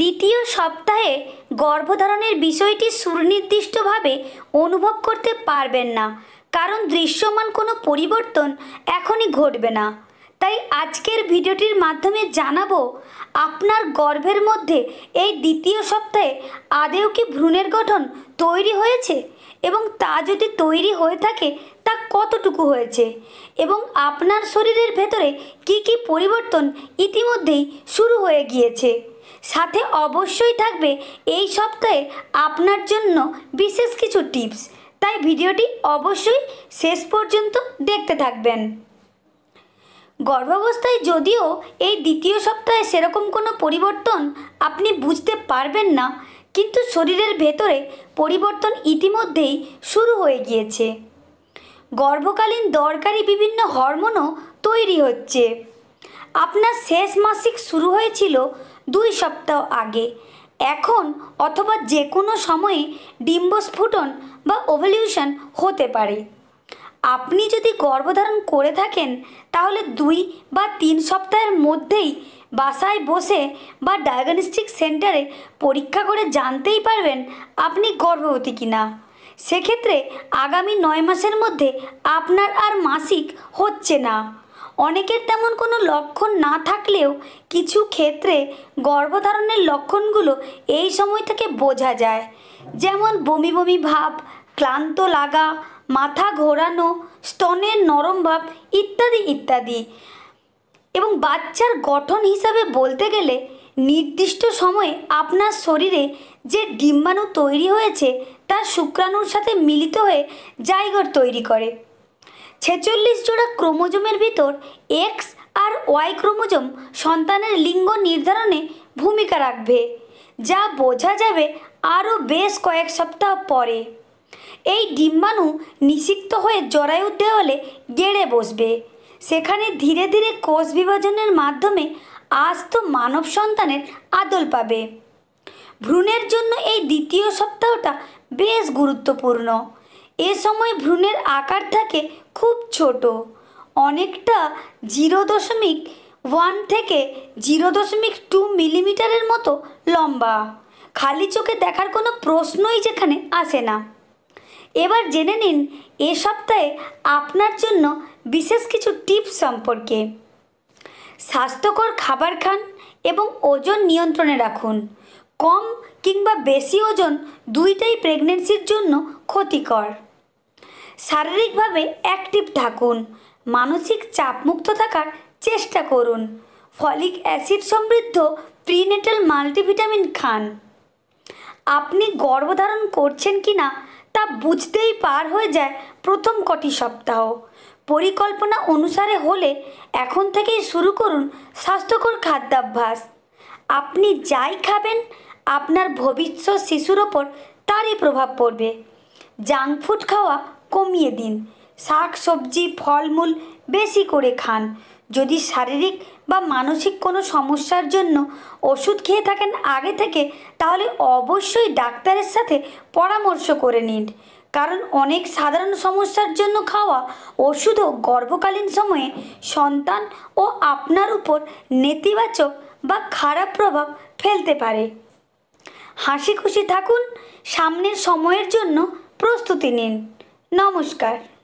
দ্বিতীয় সপ্তাহে গর্ভধারণের বিষয়টি সুনির্দিষ্টভাবে অনুভব করতে পারবেন না কারণ দৃশ্যমান কোনো পরিবর্তন এখনই ঘটবে না তাই আজকের ভিডিওটির মাধ্যমে জানাবো আপনার গর্ভের মধ্যে এই দ্বিতীয় সপ্তাহে আদেও কি ভ্রূণের গঠন তৈরি হয়েছে এবং তা যদি তৈরি হয়ে থাকে তা কতটুকু হয়েছে এবং আপনার শরীরের ভেতরে কি কি পরিবর্তন ইতিমধ্যেই শুরু হয়ে গিয়েছে সাথে অবশ্যই থাকবে এই সপ্তাহে আপনার জন্য বিশেষ কিছু টিপস তাই ভিডিওটি অবশ্যই শেষ পর্যন্ত দেখতে থাকবেন গর্ভাবস্থায় যদিও এই দ্বিতীয় সপ্তাহে সেরকম কোনো পরিবর্তন আপনি বুঝতে পারবেন না কিন্তু শরীরের ভেতরে পরিবর্তন ইতিমধ্যেই শুরু হয়ে গিয়েছে গর্ভকালীন দরকারি বিভিন্ন হরমোনও তৈরি হচ্ছে আপনার শেষ মাসিক শুরু হয়েছিল দুই সপ্তাহ আগে এখন অথবা যে কোনো সময়ে ডিম্বস্ফুটন বা ওভলিউশন হতে পারে আপনি যদি গর্ভধারণ করে থাকেন তাহলে দুই বা তিন সপ্তাহের মধ্যেই বাসায় বসে বা ডায়াগনস্টিক সেন্টারে পরীক্ষা করে জানতেই পারবেন আপনি গর্ভবতী কিনা সেক্ষেত্রে আগামী নয় মাসের মধ্যে আপনার আর মাসিক হচ্ছে না অনেকের তেমন কোনো লক্ষণ না থাকলেও কিছু ক্ষেত্রে গর্ভধারণের লক্ষণগুলো এই সময় থেকে বোঝা যায় যেমন বমি বমি ভাব ক্লান্ত লাগা মাথা ঘোরানো স্তনের নরম ভাব ইত্যাদি ইত্যাদি এবং বাচ্চার গঠন হিসাবে বলতে গেলে নির্দিষ্ট সময়ে আপনার শরীরে যে ডিম্বাণু তৈরি হয়েছে তা শুক্রাণুর সাথে মিলিত হয়ে জাইগর তৈরি করে ছেচল্লিশ জোড়া ক্রোমোজোমের ভিতর এক্স আর ওয়াই ক্রোমোজোম সন্তানের লিঙ্গ নির্ধারণে ভূমিকা রাখবে যা বোঝা যাবে আরও বেশ কয়েক সপ্তাহ পরে এই ডিম্বাণু নিষিক্ত হয়ে জরায়ু দেওয়ালে গেড়ে বসবে সেখানে ধীরে ধীরে কোষ বিভাজনের মাধ্যমে আজ তো মানব সন্তানের আদল পাবে ভ্রূণের জন্য এই দ্বিতীয় সপ্তাহটা বেশ গুরুত্বপূর্ণ এ সময় ভ্রূণের আকার থাকে খুব ছোট অনেকটা জিরো দশমিক ওয়ান থেকে জিরো দশমিক টু মিলিমিটারের মতো লম্বা খালি চোখে দেখার কোনো প্রশ্নই যেখানে আসে না এবার জেনে নিন এ সপ্তাহে আপনার জন্য বিশেষ কিছু টিপস সম্পর্কে স্বাস্থ্যকর খাবার খান এবং ওজন নিয়ন্ত্রণে রাখুন কম কিংবা বেশি ওজন দুইটাই প্রেগনেন্সির জন্য ক্ষতিকর শারীরিকভাবে অ্যাক্টিভ থাকুন মানসিক চাপমুক্ত থাকার চেষ্টা করুন ফলিক অ্যাসিড সমৃদ্ধ প্রিনেটাল মাল্টিভিটামিন খান আপনি গর্ভধারণ করছেন কি না তা বুঝতেই পার হয়ে যায় প্রথম কটি সপ্তাহ পরিকল্পনা অনুসারে হলে এখন থেকেই শুরু করুন স্বাস্থ্যকর খাদ্যাভ্যাস আপনি যাই খাবেন আপনার ভবিষ্যৎ শিশুর ওপর তারই প্রভাব পড়বে জাঙ্ক ফুড খাওয়া কমিয়ে দিন শাক সবজি ফলমূল বেশি করে খান যদি শারীরিক বা মানসিক কোনো সমস্যার জন্য ওষুধ খেয়ে থাকেন আগে থেকে তাহলে অবশ্যই ডাক্তারের সাথে পরামর্শ করে নিন কারণ অনেক সাধারণ সমস্যার জন্য খাওয়া ওষুধও গর্ভকালীন সময়ে সন্তান ও আপনার উপর নেতিবাচক বা খারাপ প্রভাব ফেলতে পারে হাসি খুশি থাকুন সামনের সময়ের জন্য প্রস্তুতি নিন নমস্কার